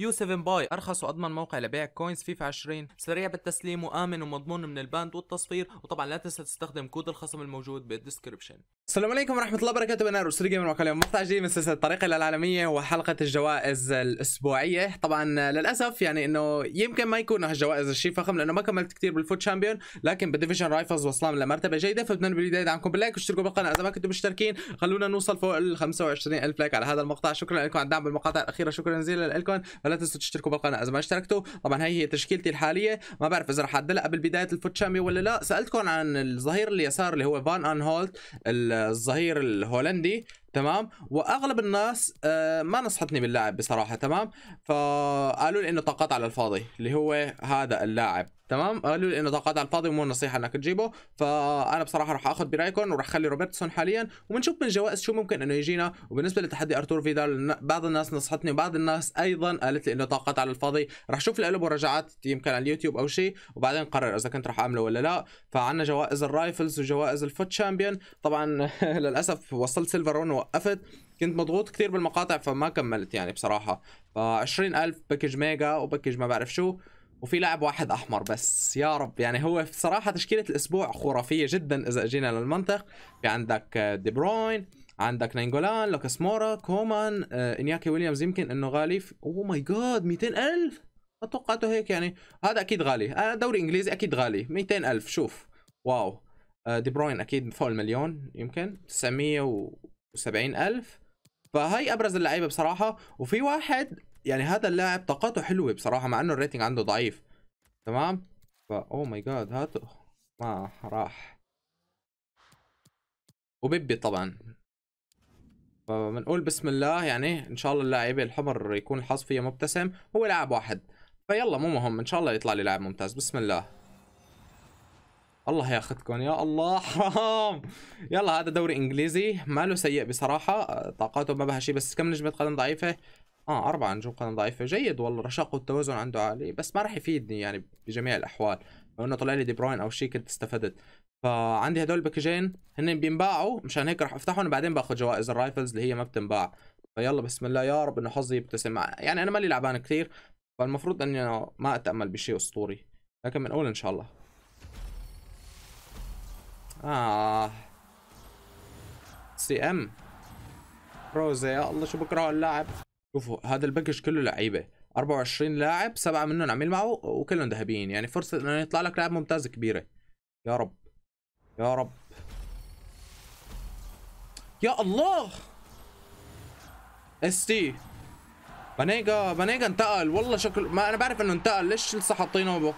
يو 7 باي ارخص واضمن موقع لبيع كوينز فيفا 20 سريع بالتسليم وامن ومضمون من الباند والتصفير وطبعا لا تنسى تستخدم كود الخصم الموجود بالديسكربشن السلام عليكم ورحمة الله وبركاته أنا روسري جيمر وكل يوم مقطع جديد من سلسلة الطريق الى العالمية وحلقة الجوائز الأسبوعية طبعا للأسف يعني إنه يمكن ما يكون هالجوائز الشيء فخم لأنه ما كملت كثير بالفوت شامبيون لكن بالديفيجن رايفلز وصلنا لمرتبة جيدة فبدنا بالبداية دعمكم باللايك واشتركوا بالقناة إذا ما كنتم مشتركين خلونا نوصل فوق ال 25000 لايك على هذا المقطع شكرا لكم على الدعم بالمقاطع الأخيرة شكرا جزيلا لكم فلا تنسوا تشتركوا بالقناه اذا ما اشتركتوا طبعا هي هي تشكيلتي الحاليه ما بعرف اذا رح اعدلها قبل بدايه الفوتشامي ولا لا سالتكم عن الظهير اليسار اللي هو فان ان هولت الظهير الهولندي تمام واغلب الناس آه، ما نصحتني باللاعب بصراحه تمام فقالوا لي انه طاقات على الفاضي اللي هو هذا اللاعب تمام قالوا لي انه طاقات على الفاضي ومو نصيحه انك تجيبه فانا بصراحه راح اخذ برايكم وراح اخلي روبرتسون حاليا وبنشوف من جوائز شو ممكن انه يجينا وبالنسبه لتحدي ارتور فيدال بعض الناس نصحتني وبعض الناس ايضا قالت لي انه طاقات على الفاضي راح اشوف له مراجعات يمكن على اليوتيوب او شيء وبعدين قرر اذا كنت راح اعمله ولا لا فعندنا جوائز الرايفلز وجوائز الفوت شامبيون طبعا للاسف وصلت سيلفر ووقفت كنت مضغوط كثير بالمقاطع فما كملت يعني بصراحه ف 20000 باكج ميجا وباكج ما بعرف شو وفي لاعب واحد احمر بس يا رب يعني هو صراحه تشكيله الاسبوع خرافيه جدا اذا اجينا للمنطق في عندك آه، دي بروين عندك نينجولان لوكاس مورا كومان آه، انياكي ويليامز يمكن انه غالي اوه ماي جاد 200000 توقعته هيك يعني هذا اكيد غالي آه، دوري انجليزي اكيد غالي 200000 شوف واو دي بروين اكيد فوق المليون يمكن 970000 فهي ابرز اللعيبه بصراحه وفي واحد يعني هذا اللاعب طاقته حلوه بصراحه مع انه الريتنج عنده ضعيف تمام فا اوه ماي جاد هاته ما راح وبيبي طبعا فبنقول بسم الله يعني ان شاء الله اللاعب الحمر يكون الحظ فيه مبتسم هو لاعب واحد فيلا مو مهم ان شاء الله يطلع لي لاعب ممتاز بسم الله الله ياخذكم يا الله حرام يلا هذا دوري انجليزي ماله سيء بصراحه طاقاته ما بها شيء بس كم نجمه قدم ضعيفه اه أربعة نجوم قدم ضعيفة جيد والله رشاقه والتوازن عنده عالي بس ما راح يفيدني يعني بجميع الأحوال لو إنه طلع لي دي بروين أو شيء كنت استفدت فعندي هدول الباكجين هن بينباعوا مشان هيك راح افتحهم بعدين باخذ جوائز الرايفلز اللي هي ما بتنباع فيلا بسم الله يا رب انه حظي يبتسم يعني انا مالي لعبان كثير فالمفروض اني أنا ما اتامل بشيء اسطوري لكن من اول ان شاء الله اه سي ام روزي يا الله شو بكره اللاعب شوفوا هذا الباكج كله لعيبه 24 لاعب سبعه منهم عميل معه وكلهم ذهبيين يعني فرصه انه يطلع لك لاعب ممتاز كبيره يا رب يا رب يا الله اس تي بانيجا بانيجا انتقل والله شكل ما انا بعرف انه انتقل ليش لسه حاطينه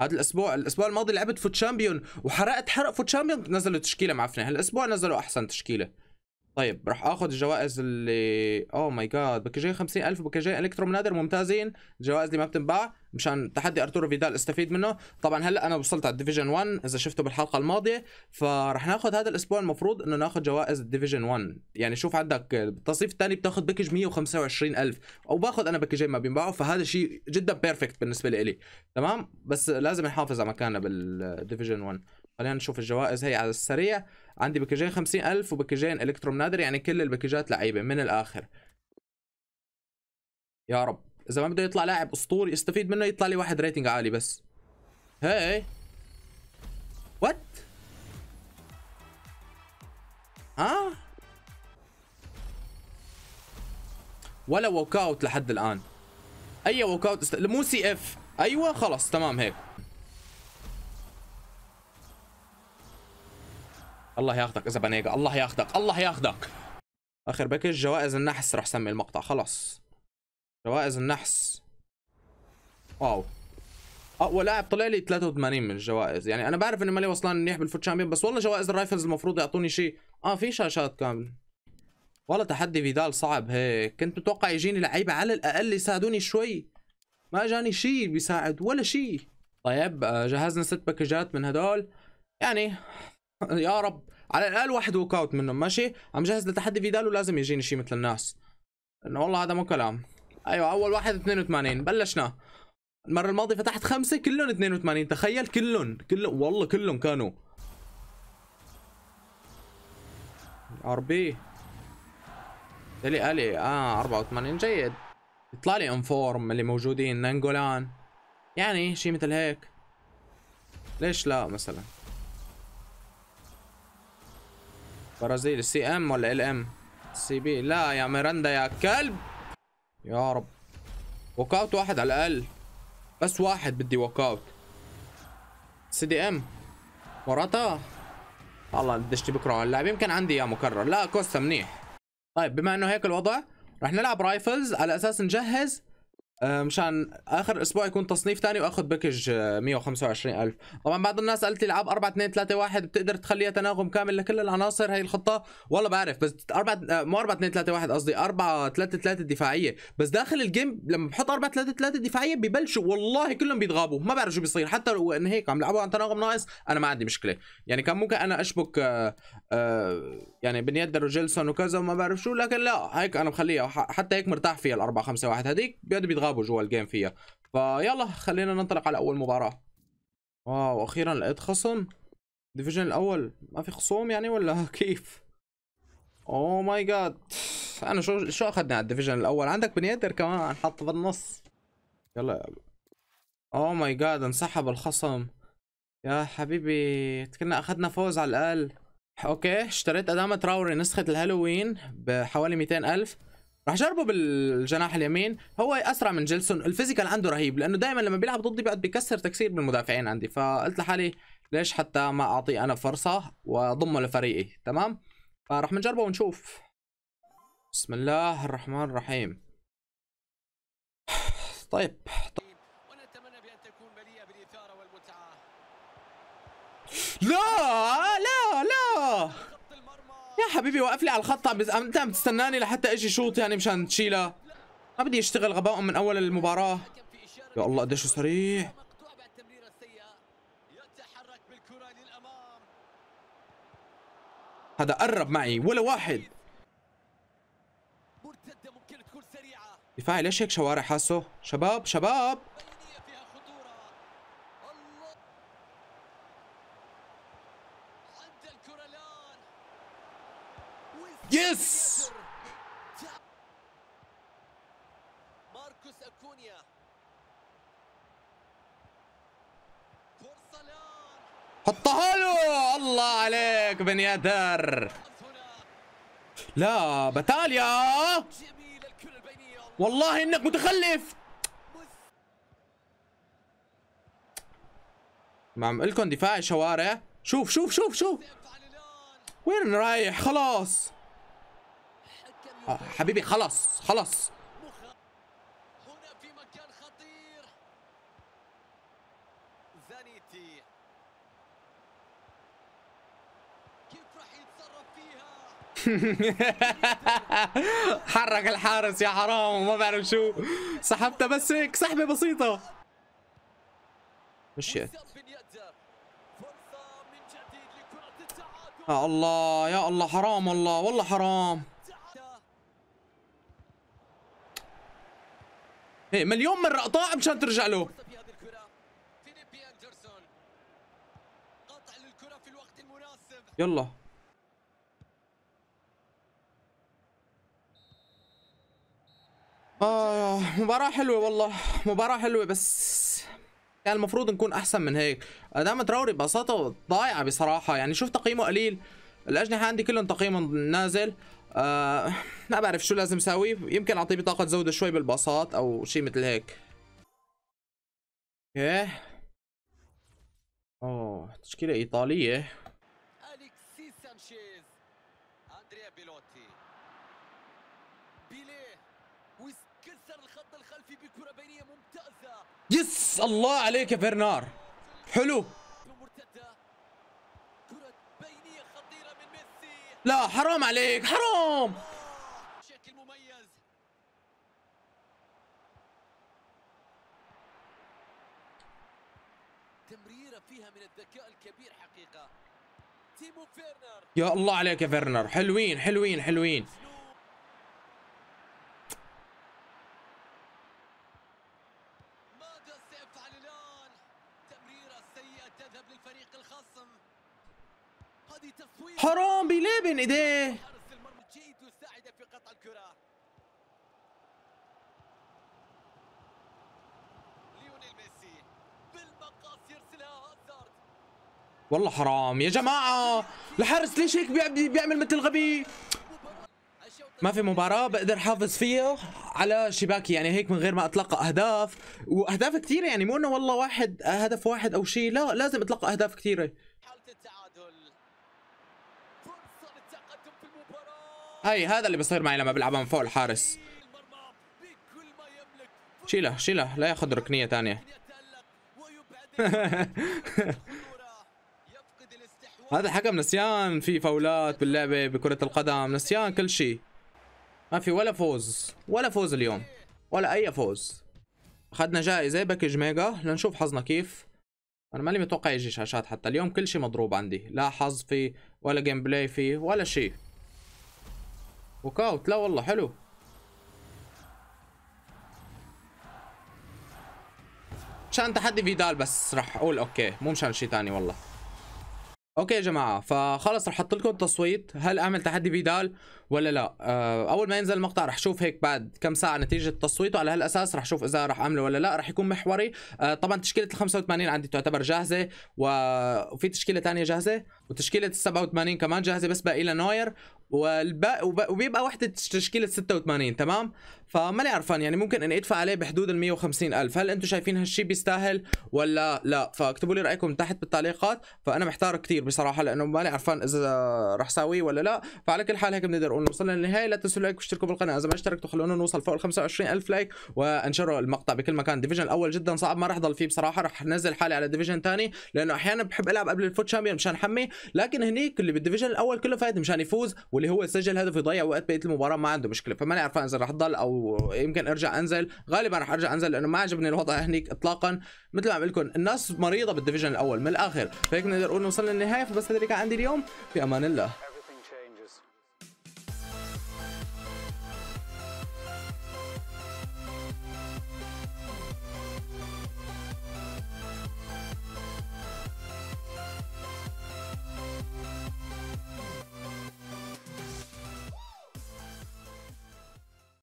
هذا الاسبوع الاسبوع الماضي لعبت فوت شامبيون وحرقت حرق فوت شامبيون نزلوا تشكيله معفنه هالاسبوع نزلوا احسن تشكيله طيب راح اخذ الجوائز اللي اوه ماي جاد باكجين 50000 وباكجين الكترو منادر ممتازين الجوائز اللي ما بتنباع مشان تحدي ارتورو فيدال استفيد منه طبعا هلا انا وصلت على الديفيجن 1 اذا شفته بالحلقه الماضيه فراح ناخذ هذا الاسبوع المفروض انه ناخذ جوائز الديفيجن 1 يعني شوف عندك التصنيف الثاني بتاخذ باكج 125000 او باخذ انا باكجين ما بينباعوا فهذا شيء جدا بيرفكت بالنسبه لي تمام بس لازم نحافظ على مكاننا بالديفيجن 1 خلينا نشوف الجوائز هي على السريع عندي باكجين 50000 وباكجين الكتروم نادر يعني كل الباكجات لعيبه من الاخر يا رب اذا ما بده يطلع لاعب اسطوري استفيد منه يطلع لي واحد ريتنج عالي بس هاي وات ها ولا ووك اوت لحد الان اي ووك اوت است... مو سي اف ايوه خلص تمام هيك الله ياخدك اذا بناجة الله ياخدك الله ياخدك اخر باكج جوائز النحس رح سمي المقطع خلص جوائز النحس واو اقوى لاعب طلع لي 83 من الجوائز يعني انا بعرف اني مالي وصلان منيح بالفوت شامبيون بس والله جوائز الرايفلز المفروض يعطوني شيء اه في شاشات كامل والله تحدي فيدال صعب هيك كنت متوقع يجيني لعيبه على الاقل يساعدوني شوي ما جاني شيء بيساعد ولا شيء طيب آه، جهزنا ست باكجات من هدول يعني يا رب على الاقل واحد ووك اوت منهم ماشي عم جهز لتحدي فيدال ولازم يجيني شيء مثل الناس انه والله هذا مو كلام ايوه اول واحد 82 بلشنا المره الماضيه فتحت خمسه كلهم 82 تخيل كلهم كلهم والله كلهم كانوا ار بي الي الي اه 84 جيد يطلع لي انفورم اللي موجودين نانجولان يعني شيء مثل هيك ليش لا مثلا برازيل سي ام ولا ال ام سي بي لا يا ميراندا يا كلب يا رب ووك اوت واحد على الاقل بس واحد بدي ووك اوت سي دي ام مراتا الله دشتي بكره على اللاعب يمكن عندي يا مكرر لا كوستا منيح طيب بما انه هيك الوضع رح نلعب رايفلز على اساس نجهز آه، مشان اخر اسبوع يكون تصنيف ثاني واخذ باكج آه، 125000 طبعا بعض الناس قالت لي العاب 4 2 3 1 بتقدر تخليها تناغم كامل لكل العناصر هي الخطه والله بعرف بس 4 آه، مو 4 2 3 1 قصدي 4 3 3 دفاعيه بس داخل الجيم لما بحط 4 3 3 دفاعيه ببلشوا والله كلهم بيتغابوا ما بعرف شو بيصير حتى لو ان هيك عم يلعبوا عن تناغم ناقص انا ما عندي مشكله يعني كان ممكن انا اشبك يعني بنيدر وجيلسون وكذا وما بعرف شو لكن لا هيك انا مخليها حتى هيك مرتاح فيها 4 خمسه واحد هذيك بيقعدوا غابوا جوا الجيم فيها فيلا خلينا ننطلق على اول مباراه واو اخيرا لقيت خصم ديفيجن الاول ما في خصوم يعني ولا كيف او ماي جاد انا شو شو اخذنا على الديفيجن الاول عندك بنيادر كمان حط بالنص يلا او ماي جاد انسحب الخصم يا حبيبي كنا اخذنا فوز على الاقل اوكي اشتريت ادامة تراوري نسخة الهالوين بحوالي 200000 راح اجربه بالجناح اليمين هو اسرع من جيلسون الفيزيكال عنده رهيب لانه دائما لما بيلعب ضدي بيقعد بيكسر تكسير بالمدافعين عندي فقلت لحالي ليش حتى ما اعطيه انا فرصه واضمه لفريقي تمام فراح نجربه ونشوف بسم الله الرحمن الرحيم طيب. طيب. لا لا لا يا حبيبي وقف لي على الخط عم بز... انت عم تستناني لحتى اجي شوط يعني مشان تشيلها ما بدي اشتغل غباء من اول المباراه يا الله قديش سريع هذا قرب معي ولا واحد دفاعي ليش هيك شوارع حاسه شباب شباب يس ماركوس اكونيا حطها له الله عليك بن يدر لا باتاليا والله انك متخلف ما عم لكم دفاع شوارع شوف شوف شوف شوف وين رايح خلاص آه، حبيبي خلاص خلاص حرك الحارس يا حرام وما بعرف شو سحبتها بس هيك سحبه بسيطه مشيت يا الله يا الله حرام والله والله حرام مليون مرة قطاع مشان ترجع له يلا آه مباراة حلوة والله مباراة حلوة بس كان يعني المفروض نكون أحسن من هيك أدام تراوري بساطة ضايعة بصراحة يعني شوف تقييمه قليل الأجنحة عندي كلهم تقييمهم نازل آه، ما بعرف شو لازم اسوي يمكن اعطيه بطاقه تزوده شوي بالباصات او شيء مثل هيك اوكي اوه تشكيله ايطاليه يس الله عليك يا فرنار حلو لا حرام عليك حرام بشكل مميز تمريره فيها من الذكاء الكبير حقيقه تيمو فيرنر يا الله عليك يا فيرنر حلوين حلوين حلوين ماذا سيفعل الان تمريره سيئه تذهب للفريق الخصم حرام بيليه بين ايديه والله حرام يا جماعة الحارس ليش هيك بيعمل مثل الغبي ما في مباراة بقدر حافظ فيها على شباكي يعني هيك من غير ما اتلقى اهداف واهداف كثيرة يعني مو انه والله واحد هدف واحد او شيء لا لازم اتلقى اهداف كثيرة هاي هذا اللي بصير معي لما بلعبها من فوق الحارس شيله شيله لا ياخذ ركنيه ثانيه هذا الحكم نسيان في فاولات باللعبه بكره القدم نسيان كل شيء ما في ولا فوز ولا فوز اليوم ولا اي فوز اخذنا جائزه باكج ميجا لنشوف حظنا كيف انا ماني متوقع يجي شاشات حتى اليوم كل شيء مضروب عندي لا حظ فيه ولا جيم بلاي فيه ولا شيء وكاوت اوت لا والله حلو مشان تحدي فيدال بس رح اقول اوكي مو مشان شيء ثاني والله اوكي يا جماعه فخلص رح احط لكم التصويت هل اعمل تحدي فيدال ولا لا آه، اول ما ينزل المقطع رح اشوف هيك بعد كم ساعه نتيجه التصويت وعلى هالاساس رح اشوف اذا رح اعمله ولا لا رح يكون محوري آه، طبعا تشكيله ال 85 عندي تعتبر جاهزه وفي تشكيله ثانيه جاهزه وتشكيله ال 87 كمان جاهزه بس باقي لها نوير والباقي وبيبقى وحده تشكيله 86 تمام فماني عرفان يعني ممكن اني ادفع عليه بحدود ال 150 الف هل انتم شايفين هالشيء بيستاهل ولا لا فاكتبوا لي رايكم تحت بالتعليقات فانا محتار كثير بصراحه لانه ماني عرفان اذا رح ساويه ولا لا فعلى كل حال هيك بنقدر نقول وصلنا للنهايه لا تنسوا لايك واشتركوا بالقناه اذا ما اشتركتوا خلونا نوصل فوق ال 25 الف لايك وانشروا المقطع بكل مكان ديفيجن الاول جدا صعب ما رح ضل فيه بصراحه رح نزل حالي على ديفيجن ثاني لانه احيانا بحب العب قبل الفوت شامبيون مشان حمي لكن هنيك اللي بالديفيجن الاول كله فايت مشان يفوز واللي هو سجل هدف يضيع وقت بقيه المباراه ما عنده مشكله فماني عارفان اذا رح ضل او يمكن ارجع انزل غالبا رح ارجع انزل لانه ما عجبني الوضع هنيك اطلاقا مثل ما عم لكم الناس مريضه بالديفيجن الاول من الاخر فهيك بنقدر نقول وصلنا للنهايه فبس هذا اللي كان عندي اليوم في امان الله